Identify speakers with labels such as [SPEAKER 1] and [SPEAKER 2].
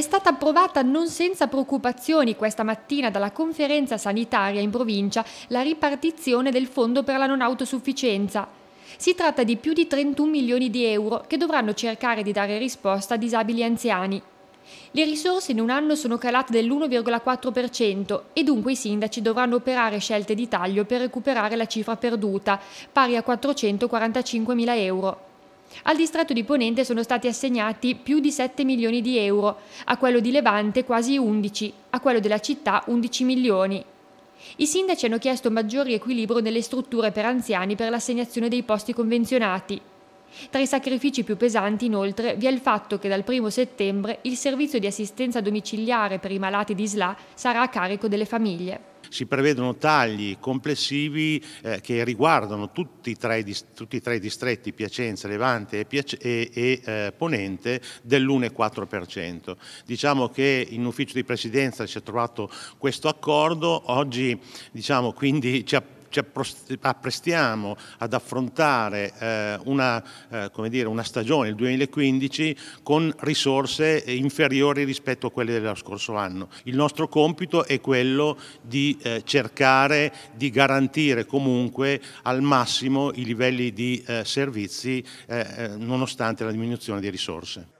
[SPEAKER 1] È stata approvata non senza preoccupazioni questa mattina dalla conferenza sanitaria in provincia la ripartizione del fondo per la non autosufficienza. Si tratta di più di 31 milioni di euro che dovranno cercare di dare risposta a disabili anziani. Le risorse in un anno sono calate dell'1,4% e dunque i sindaci dovranno operare scelte di taglio per recuperare la cifra perduta, pari a 445 mila euro. Al distretto di Ponente sono stati assegnati più di 7 milioni di euro, a quello di Levante quasi 11, a quello della città 11 milioni. I sindaci hanno chiesto maggior riequilibrio nelle strutture per anziani per l'assegnazione dei posti convenzionati. Tra i sacrifici più pesanti inoltre vi è il fatto che dal 1 settembre il servizio di assistenza domiciliare per i malati di SLA sarà a carico delle famiglie
[SPEAKER 2] si prevedono tagli complessivi eh, che riguardano tutti i, tre, tutti i, distretti, Piacenza, Levante e, Piace, e, e eh, Ponente, dell'1,4%. Diciamo che in ufficio di presidenza si è trovato questo accordo, oggi diciamo, quindi ci ha ci apprestiamo ad affrontare eh, una, eh, dire, una, stagione, il 2015, con risorse inferiori rispetto a quelle dello scorso anno. Il nostro compito è quello di eh, cercare di garantire comunque al massimo i livelli di eh, servizi nonostante la diminuzione di risorse.